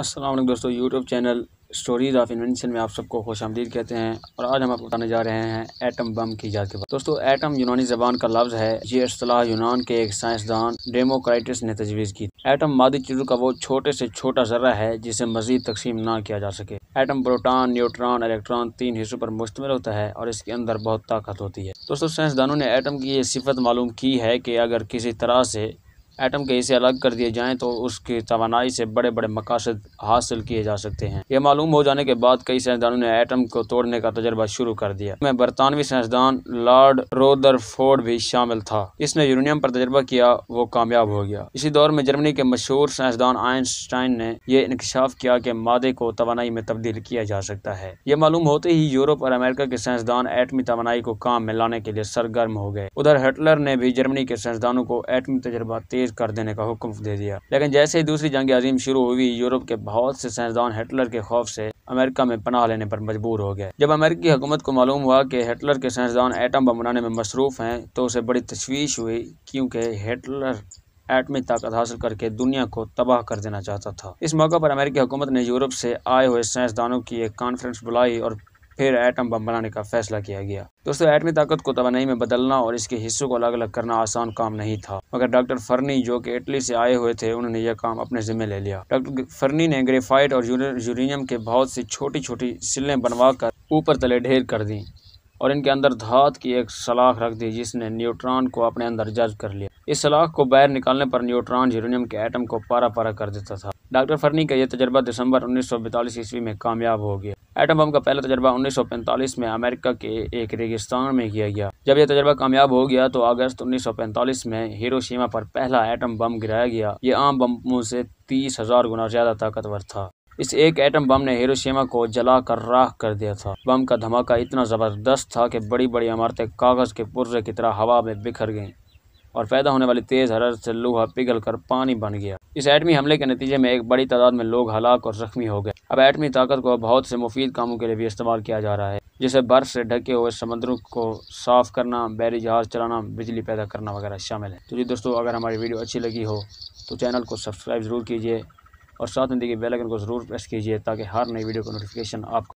असलम दोस्तों YouTube channel stories of invention में आप सबको खुश आमदीद कहते हैं और आज हम आपको बताने जा रहे हैं एटम बम की ईजाद के बाद दोस्तों एटम यूनानी जबान का लफ्ज़ है ये असलाह यूनान के एक साइंसदान डेमोक्राइटिस ने तजवीज़ की एटम मादी चीज़ों का वो छोटे से छोटा जर्रा है जिसे मजीद तकसीम ना किया जा सके एटम प्रोटॉन न्यूट्रॉन इलेक्ट्रॉन तीन हिस्सों पर मुश्तमिल होता है और इसके अंदर बहुत ताकत होती है दोस्तों साइंसदानों ने एटम की ये सिफत मालूम की है कि अगर किसी तरह से एटम के हिस्से अलग कर दिए जाएं तो उसकी तोानाई से बड़े बड़े मकासद हासिल किए जा सकते हैं यह मालूम हो जाने के बाद कई साइंसदानों ने एटम को तोड़ने का तजर्बा शुरू कर दिया में बरतानवी साइंसदान लॉर्ड रोदरफोर्ड भी शामिल था इसने यूरेनियम पर तजर्बा किया वो कामयाब हो गया इसी दौर में जर्मनी के मशहूर साइंसदान आइंस्टाइन ने यह इंकशाफ किया कि मादे को तोानाई में तब्दील किया जा सकता है यह मालूम होते ही यूरोप और अमेरिका के साइंसदान एटमी तोानाई को काम में लाने के लिए सरगर्म हो गए उधर हिटलर ने भी जर्मनी के साइंसदानों को एटमी तजर्बा तेज तहरीर कर देने का हुक्म दे दिया लेकिन जैसे ही दूसरी जंग अजीम शुरू हुई यूरोप के बहुत से साइंसदान हिटलर के खौफ से अमेरिका में पनाह लेने पर मजबूर हो गए जब अमेरिकी हुकूमत को मालूम हुआ कि हिटलर के साइंसदान एटम बम बनाने में मसरूफ़ हैं तो उसे बड़ी तशवीश हुई क्योंकि हिटलर एटमी ताकत हासिल करके दुनिया को तबाह कर देना चाहता था इस मौके पर अमेरिकी हुकूमत ने यूरोप से आए हुए साइंसदानों की एक कॉन्फ्रेंस बुलाई और फिर एटम बम बनाने का फैसला किया गया दोस्तों एटमी ताकत को तो में बदलना और इसके हिस्सों को अलग अलग करना आसान काम नहीं था मगर डॉक्टर फर्नी जो कि इटली से आए हुए थे उन्होंने यह काम अपने जिम्मे ले लिया डॉक्टर फर्नी ने ग्रेफाइट और यूरेनियम के बहुत सी छोटी छोटी सिलें बनवा कर ऊपर तले ढेर कर दी और इनके अंदर धात की एक सलाख रख दी जिसने न्यूट्रॉन को अपने अंदर जज कर लिया इस सलाख को बाहर निकालने पर न्यूट्रॉन यूरेनियम के एटम को पारा पारा कर देता था डॉक्टर फर्नी का यह तजर्बा दिसंबर उन्नीस सौ ईस्वी में कामयाब हो गया एटम बम का पहला तजर्बा 1945 में अमेरिका के एक रेगिस्तान में किया गया जब यह तजर्बा कामयाब हो गया तो अगस्त 1945 में हिरोशिमा पर पहला एटम बम गिराया गया ये आम बमों से तीस हजार गुना ज्यादा ताकतवर था इस एक एटम बम ने हिरोशिमा को जलाकर राख कर दिया था बम का धमाका इतना जबरदस्त था कि बड़ी बड़ी इमारतें कागज के पुर्जे की तरह हवा में बिखर गईं और पैदा होने वाली तेज़ हरर से लोहा पिघल कर पानी बन गया इस एटमी हमले के नतीजे में एक बड़ी तादाद में लोग हलाक और जख्मी हो गए अब एटमी ताकत को बहुत से मुफीद कामों के लिए भी इस्तेमाल किया जा रहा है जैसे बर्फ से ढके हुए समुद्रों को साफ करना बैरी जहाज चलाना बिजली पैदा करना वगैरह शामिल है तो जी दोस्तों अगर हमारी वीडियो अच्छी लगी हो तो चैनल को सब्सक्राइब ज़रूर कीजिए और साथ में देखिए बेलाइकन को ज़रूर प्रेस कीजिए ताकि हर नई वीडियो का नोटिफिकेशन आपको